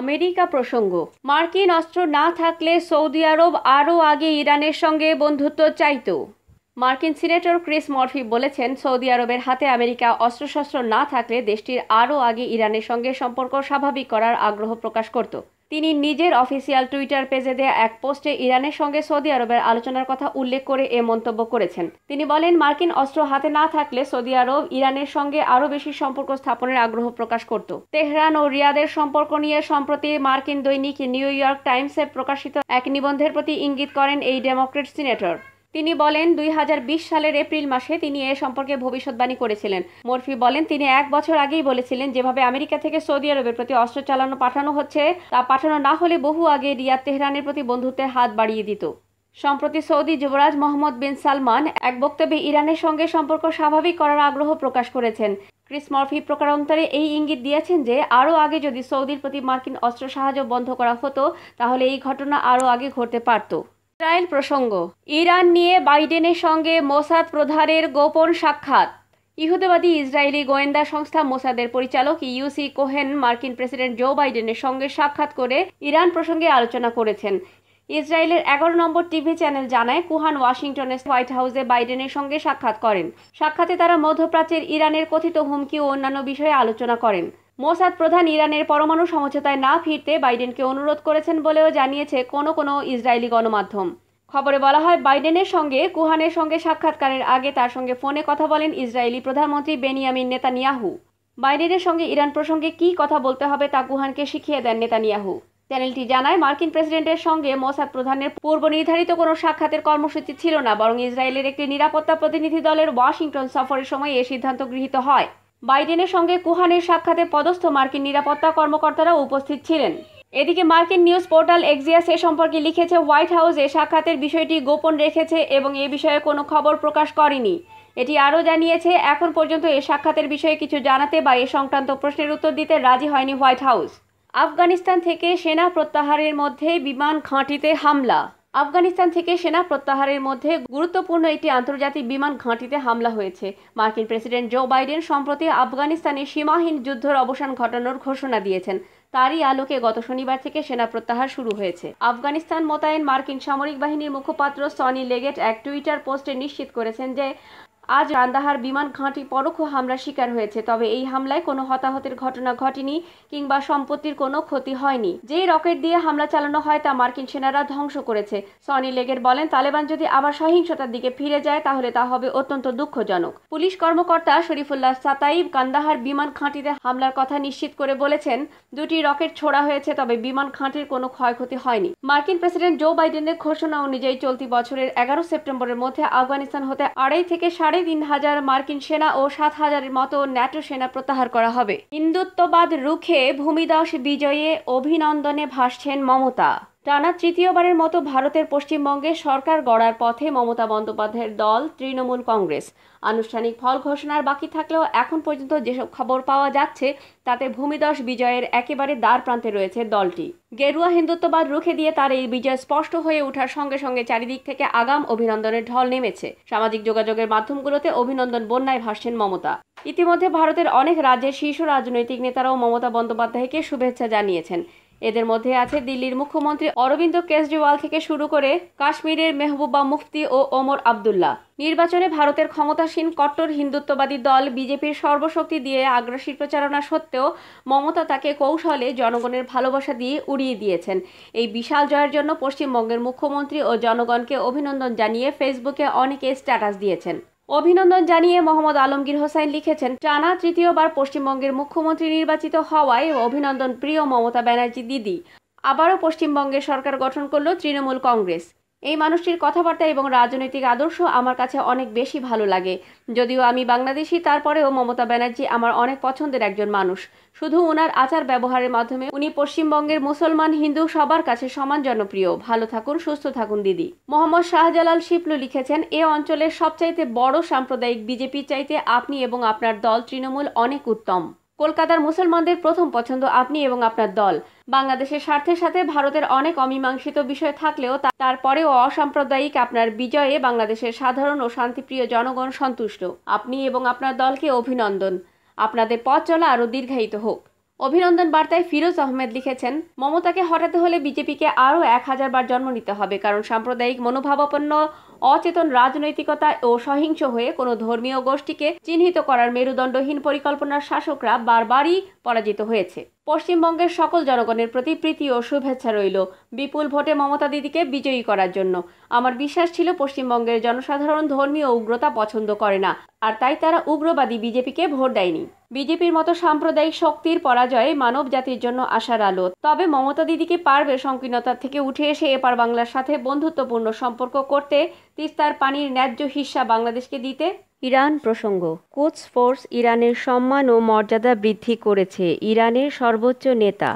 America প্রসঙ্গ মার্কিন অস্ত্র না থাকলে সৌদি আরব আরও আগে ইরানের সঙ্গে বন্ধুত্ব চাইত মার্কিন সিনেটর ক্রিস মর্ফি বলেছেন সৌদি আরবের হাতে আমেরিকা অস্ত্রশস্ত্র না থাকলে দেশটির আরও আগে ইরানের সঙ্গে সম্পর্ক স্বাভাবিক করার আগ্রহ প্রকাশ করত তিনি নিজের অফিসিয়াল টুইটার পেজে দেয়া এক পোস্টে ইরানের সঙ্গে সৌদি আরবের আলোচনার কথা উল্লেখ করে এ মন্তব্য করেছেন তিনি বলেন মার্কিন অস্ত্র হাতে না থাকলে সৌদি আরব ইরানের সঙ্গে আরও বেশি সম্পর্ক স্থাপনের আগ্রহ প্রকাশ করত তেহরান ও রিয়াদের সম্পর্ক নিয়ে সম্প্রতি মার্কিন দৈনিক নিউ ইয়র্ক টাইমসে প্রকাশিত এক নিবন্ধের প্রতি ইঙ্গিত করেন এই ডেমোক্রেট সিনেটর তিনি বলেন দুই সালের এপ্রিল মাসে তিনি এ সম্পর্কে ভবিষ্যৎবাণী করেছিলেন মর্ফি বলেন তিনি এক বছর আগেই বলেছিলেন যেভাবে আমেরিকা থেকে সৌদি আরবের প্রতি অস্ত্র চালানো পাঠানো হচ্ছে তা পাঠানো না হলে বহু আগে রিয়াদ তেহরানের প্রতি বন্ধুত্বের হাত বাড়িয়ে দিত সম্প্রতি সৌদি যুবরাজ মোহাম্মদ বিন সালমান এক বক্তব্যে ইরানের সঙ্গে সম্পর্ক স্বাভাবিক করার আগ্রহ প্রকাশ করেছেন ক্রিস মর্ফি প্রকারান্তরে এই ইঙ্গিত দিয়েছেন যে আরও আগে যদি সৌদির প্রতি মার্কিন অস্ত্র সাহায্য বন্ধ করা হতো তাহলে এই ঘটনা আরও আগে ঘটতে পারত ইসরায়েল প্রসঙ্গ ইরান নিয়ে বাইডেনের সঙ্গে মোসাদ প্রধানের গোপন সাক্ষাৎ ইহুদেবাদী ইসরায়েলি গোয়েন্দা সংস্থা মোসাদের পরিচালক ইউসি কোহেন মার্কিন প্রেসিডেন্ট জো বাইডেনের সঙ্গে সাক্ষাৎ করে ইরান প্রসঙ্গে আলোচনা করেছেন ইসরায়েলের এগারো নম্বর টিভি চ্যানেল জানায় কুহান ওয়াশিংটনের হোয়াইট হাউসে বাইডেনের সঙ্গে সাক্ষাৎ করেন সাক্ষাতে তারা মধ্যপ্রাচ্যের ইরানের কথিত হুমকি ও অন্যান্য বিষয়ে আলোচনা করেন মোসাদ প্রধান ইরানের পরমাণু সমঝোতায় না ফিরতে বাইডেনকে অনুরোধ করেছেন বলেও জানিয়েছে কোনো কোনো ইসরায়েলি গণমাধ্যম খবরে বলা হয় বাইডেনের সঙ্গে কুহানের সঙ্গে সাক্ষাৎকারের আগে তার সঙ্গে ফোনে কথা বলেন ইসরায়েলি প্রধানমন্ত্রী বেনিয়ামিন নেতানিয়াহু বাইডেনের সঙ্গে ইরান প্রসঙ্গে কি কথা বলতে হবে তা কুহানকে শিখিয়ে দেন নেতানিয়াহু চ্যানেলটি জানায় মার্কিন প্রেসিডেন্টের সঙ্গে মোসাদ প্রধানের পূর্ব নির্ধারিত কোনো সাক্ষাতের কর্মসূচি ছিল না বরং ইসরায়েলের একটি নিরাপত্তা প্রতিনিধি দলের ওয়াশিংটন সফরের সময় এ সিদ্ধান্ত গৃহীত হয় বাইডেনের সঙ্গে কুহানের সাক্ষাতে পদস্থ মার্কিন নিরাপত্তা কর্মকর্তারা উপস্থিত ছিলেন এদিকে মার্কিন নিউজ পোর্টাল এক্সিয়াস এ সম্পর্কে লিখেছে হোয়াইট হাউস এ সাক্ষাতের বিষয়টি গোপন রেখেছে এবং এ বিষয়ে কোনো খবর প্রকাশ করেনি এটি আরও জানিয়েছে এখন পর্যন্ত এ সাক্ষাতের বিষয়ে কিছু জানাতে বা এ সংক্রান্ত প্রশ্নের উত্তর দিতে রাজি হয়নি হোয়াইট হাউস আফগানিস্তান থেকে সেনা প্রত্যাহারের মধ্যে বিমান ঘাঁটিতে হামলা আফগানিস্তান থেকে সেনা প্রত্যাহারের মধ্যে গুরুত্বপূর্ণ একটি আন্তর্জাতিক বিমান ঘাঁটিতে হামলা হয়েছে মার্কিন প্রেসিডেন্ট জো বাইডেন সম্প্রতি আফগানিস্তানে সীমাহীন যুদ্ধের অবসান ঘটানোর ঘোষণা দিয়েছেন তারই আলোকে গত শনিবার থেকে সেনা প্রত্যাহার শুরু হয়েছে আফগানিস্তান মোতায়েন মার্কিন সামরিক বাহিনীর মুখপাত্র সনি লেগেট এক টুইটার পোস্টে নিশ্চিত করেছেন যে আজ রান্দাহার বিমান ঘাঁটি পরোক্ষ হামলার শিকার হয়েছে তবে এই হামলায় কোনো হতাহতের ঘটনা ঘটেনি কিংবা সম্পত্তির কোনো ক্ষতি হয়নি যেই রকেট দিয়ে হামলা চালানো হয় তা মার্কিন সেনারা ধ্বংস করেছে সনি লেগের বলেন তালেবান যদি আবার সহিংসতার দিকে ফিরে যায় তাহলে তা হবে অত্যন্ত দুঃখজনক পুলিশ কর্মকর্তা শরীফুল্লাহ সাতাইব কান্দাহার বিমান খাঁটিতে হামলার কথা নিশ্চিত করে বলেছেন দুটি রকেট ছোড়া হয়েছে তবে বিমান খাঁটির কোনো ক্ষয়ক্ষতি হয়নি মার্কিন প্রেসিডেন্ট জো বাইডেনের ঘোষণা অনুযায়ী চলতি বছরের এগারো সেপ্টেম্বরের মধ্যে আফগানিস্তান হতে আড়াই থেকে সাড়ে সাড়ে তিন হাজার মার্কিন সেনা ও সাত হাজারের মতো ন্যাটো সেনা প্রত্যাহার করা হবে হিন্দুত্ববাদ রুখে ভূমিদাস বিজয়ে অভিনন্দনে ভাসছেন মমতা টানা তৃতীয়বারের মতো ভারতের পশ্চিমবঙ্গে সরকার গড়ার পথে মমতা বন্দ্যোপাধ্যায়ের দল তৃণমূল কংগ্রেস আনুষ্ঠানিক ফল ঘোষণার বাকি থাকলেও এখন পর্যন্ত যেসব খবর পাওয়া যাচ্ছে তাতে ভূমিদশ বিজয়ের একেবারে দ্বার প্রান্তে রয়েছে দলটি গেরুয়া হিন্দুত্ববাদ রুখে দিয়ে তার এই বিজয় স্পষ্ট হয়ে ওঠার সঙ্গে সঙ্গে চারিদিক থেকে আগাম অভিনন্দনের ঢল নেমেছে সামাজিক যোগাযোগের মাধ্যমগুলোতে অভিনন্দন বন্যায় ভাসছেন মমতা ইতিমধ্যে ভারতের অনেক রাজ্যের শীর্ষ রাজনৈতিক নেতারাও মমতা বন্দ্যোপাধ্যায়কে শুভেচ্ছা জানিয়েছেন এদের মধ্যে আছে দিল্লির মুখ্যমন্ত্রী অরবিন্দ কেজরিওয়াল থেকে শুরু করে কাশ্মীরের মেহবুবা মুফতি ও ওমর আবদুল্লাহ নির্বাচনে ভারতের ক্ষমতাসীন কট্টর হিন্দুত্ববাদী দল বিজেপির সর্বশক্তি দিয়ে আগ্রাসী প্রচারণা সত্ত্বেও মমতা তাকে কৌশলে জনগণের ভালোবাসা দিয়ে উড়িয়ে দিয়েছেন এই বিশাল জয়ের জন্য পশ্চিমবঙ্গের মুখ্যমন্ত্রী ও জনগণকে অভিনন্দন জানিয়ে ফেসবুকে অনেকে স্ট্যাটাস দিয়েছেন অভিনন্দন জানিয়ে মোহাম্মদ আলমগীর হোসাইন লিখেছেন টানা তৃতীয়বার পশ্চিমবঙ্গের মুখ্যমন্ত্রী নির্বাচিত হওয়ায় অভিনন্দন প্রিয় মমতা ব্যানার্জি দিদি আবারও পশ্চিমবঙ্গের সরকার গঠন করল তৃণমূল কংগ্রেস এই মানুষটির কথাবার্তা এবং রাজনৈতিক আদর্শ আমার কাছে অনেক বেশি ভালো লাগে যদিও আমি বাংলাদেশি তারপরেও মমতা ব্যানার্জি আমার অনেক পছন্দের একজন মানুষ শুধু ওনার আচার ব্যবহারের মাধ্যমে উনি পশ্চিমবঙ্গের মুসলমান হিন্দু সবার কাছে সমান জনপ্রিয় ভালো থাকুন সুস্থ থাকুন দিদি মোহাম্মদ শাহজালাল শিপলু লিখেছেন এ অঞ্চলের সবচাইতে বড় সাম্প্রদায়িক বিজেপি চাইতে আপনি এবং আপনার দল তৃণমূল অনেক উত্তম কলকাতার মুসলমানদের প্রথম পছন্দ আপনি এবং আপনার দল বাংলাদেশের স্বার্থের সাথে ভারতের অনেক অমীমাংসিত বিষয় থাকলেও তারপরেও অসাম্প্রদায়িক আপনার বিজয়ে বাংলাদেশের সাধারণ ও শান্তিপ্রিয় জনগণ সন্তুষ্ট আপনি এবং আপনার দলকে অভিনন্দন আপনাদের পথ চলা আরও দীর্ঘায়িত হোক অভিনন্দন বার্তায় ফিরোজ আহমেদ লিখেছেন মমতাকে হটাতে হলে বিজেপিকে আরও এক হাজার বার জন্ম নিতে হবে কারণ সাম্প্রদায়িক মনোভাবাপন্ন অচেতন রাজনৈতিকতা ও সহিংস হয়ে কোনো ধর্মীয় গোষ্ঠীকে চিহ্নিত করার মেরুদণ্ডহীন পরিকল্পনার শাসকরা বারবারই পরাজিত হয়েছে পশ্চিমবঙ্গের সকল জনগণের প্রতি প্রীতি ও শুভেচ্ছা রইল বিপুল ভোটে মমতা দিদিকে বিজয়ী করার জন্য আমার বিশ্বাস ছিল পশ্চিমবঙ্গের জনসাধারণ ধর্মীয় উগ্রতা পছন্দ করে না আর তাই তারা উগ্রবাদী বিজেপিকে ভোট দেয়নি বিজেপির মতো সাম্প্রদায়িক শক্তির পরাজয়ে মানব জাতির জন্য আশার আলো তবে মমতা দিদিকে পারবে সংকীর্ণতা থেকে উঠে এসে এপার বাংলার সাথে বন্ধুত্বপূর্ণ সম্পর্ক করতে তিস্তার পানির ন্যায্য হিসা বাংলাদেশকে দিতে ইরান প্রসঙ্গ কোচ ফোর্স ইরানের সম্মান ও মর্যাদা বৃদ্ধি করেছে ইরানের সর্বোচ্চ নেতা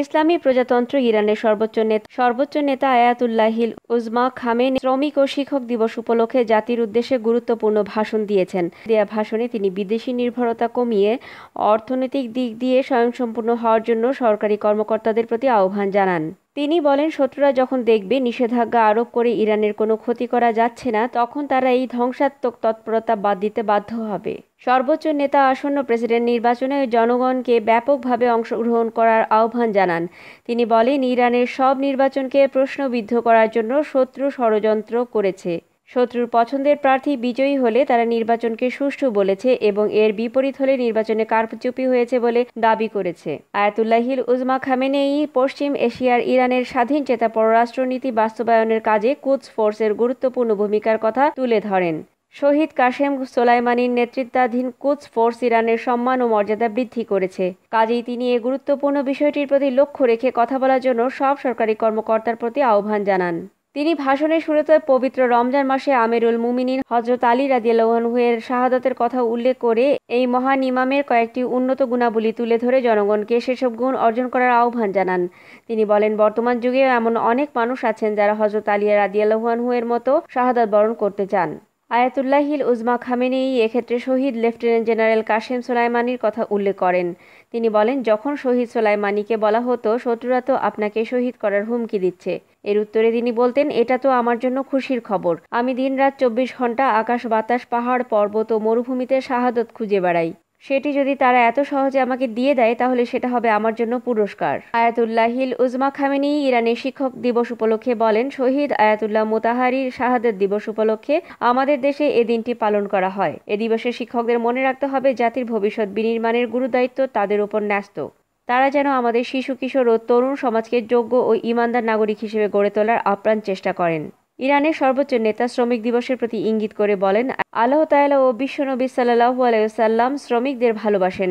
ইসলামী প্রজাতন্ত্র ইরানের সর্বোচ্চ নেতা সর্বোচ্চ নেতা আয়াতুল্লাহিল উজমা খামেন শ্রমিক ও শিক্ষক দিবস উপলক্ষে জাতির উদ্দেশ্যে গুরুত্বপূর্ণ ভাষণ দিয়েছেন দেয়া ভাষণে তিনি বিদেশি নির্ভরতা কমিয়ে অর্থনৈতিক দিক দিয়ে স্বয়ংসম্পূর্ণ হওয়ার জন্য সরকারি কর্মকর্তাদের প্রতি আহ্বান জানান তিনি বলেন শত্রুরা যখন দেখবে নিষেধাজ্ঞা আরোপ করে ইরানের কোনো ক্ষতি করা যাচ্ছে না তখন তারা এই ধ্বংসাত্মক তৎপরতা বাদ দিতে বাধ্য হবে সর্বোচ্চ নেতা আসন্ন প্রেসিডেন্ট নির্বাচনে জনগণকে ব্যাপকভাবে অংশগ্রহণ করার আহ্বান জানান তিনি বলেন ইরানের সব নির্বাচনকে প্রশ্নবিদ্ধ করার জন্য শত্রু ষড়যন্ত্র করেছে শত্রুর পছন্দের প্রার্থী বিজয়ী হলে তারা নির্বাচনকে সুষ্ঠু বলেছে এবং এর বিপরীত হলে নির্বাচনে কারচুপি হয়েছে বলে দাবি করেছে আয়াতুল্লাহিল উজমা খামেনেই পশ্চিম এশিয়ার ইরানের স্বাধীন চেতা পররাষ্ট্রনীতি বাস্তবায়নের কাজে কুচ ফোর্সের গুরুত্বপূর্ণ ভূমিকার কথা তুলে ধরেন শহীদ কাশেম সোলাইমানির নেতৃত্বাধীন কুচ ফোর্স ইরানের সম্মান ও মর্যাদা বৃদ্ধি করেছে কাজেই তিনি এ গুরুত্বপূর্ণ বিষয়টির প্রতি লক্ষ্য রেখে কথা বলার জন্য সব সরকারি কর্মকর্তার প্রতি আহ্বান জানান তিনি ভাষণের শুরুতে পবিত্র রমজান মাসে আমিরুল মুমিনিন হজরত আলী রাজিয়ালহুয়ের শাহাদতের কথা উল্লেখ করে এই মহান ইমামের কয়েকটি উন্নত গুণাবলী তুলে ধরে জনগণকে সেসব গুণ অর্জন করার আহ্বান জানান তিনি বলেন বর্তমান যুগে এমন অনেক মানুষ আছেন যারা হজরত আলী রাজিয়ালহুয়ের মতো শাহাদত বরণ করতে চান আয়াতুল্লাহিল উজমা খামেনেই এক্ষেত্রে শহীদ লেফটেন্যান্ট জেনারেল কাশেম সোলাইমানির কথা উল্লেখ করেন তিনি বলেন যখন শহীদ সোলাইমানিকে বলা হতো শত্রুরা তো আপনাকে শহীদ করার হুমকি দিচ্ছে এর উত্তরে তিনি বলতেন এটা তো আমার জন্য খুশির খবর আমি দিনরাত চব্বিশ ঘন্টা আকাশ বাতাস পাহাড় পর্বত ও মরুভূমিতে শাহাদত খুঁজে বেড়াই সেটি যদি তারা এত সহজে আমাকে দিয়ে দেয় তাহলে সেটা হবে আমার জন্য পুরস্কার আয়াতুল্লাহিল উজমা খামেনি ইরানের শিক্ষক দিবস উপলক্ষে বলেন শহীদ আয়াতুল্লাহ মোতাহারির শাহাদের দিবস উপলক্ষে আমাদের দেশে এ দিনটি পালন করা হয় এ দিবসে শিক্ষকদের মনে রাখতে হবে জাতির ভবিষ্যৎ বিনির্মাণের গুরুদায়িত্ব তাদের উপর ন্যস্ত তারা যেন আমাদের শিশু কিশোর ও তরুণ সমাজকে যোগ্য ও ইমানদার নাগরিক হিসেবে গড়ে তোলার আপ্রাণ চেষ্টা করেন ইরানের সর্বোচ্চ নেতা শ্রমিক দিবসের প্রতি ইঙ্গিত করে বলেন আল্লাহ তায়ালা ও বিশ্বনবী সাল্লাহ আলাইসাল্লাম শ্রমিকদের ভালোবাসেন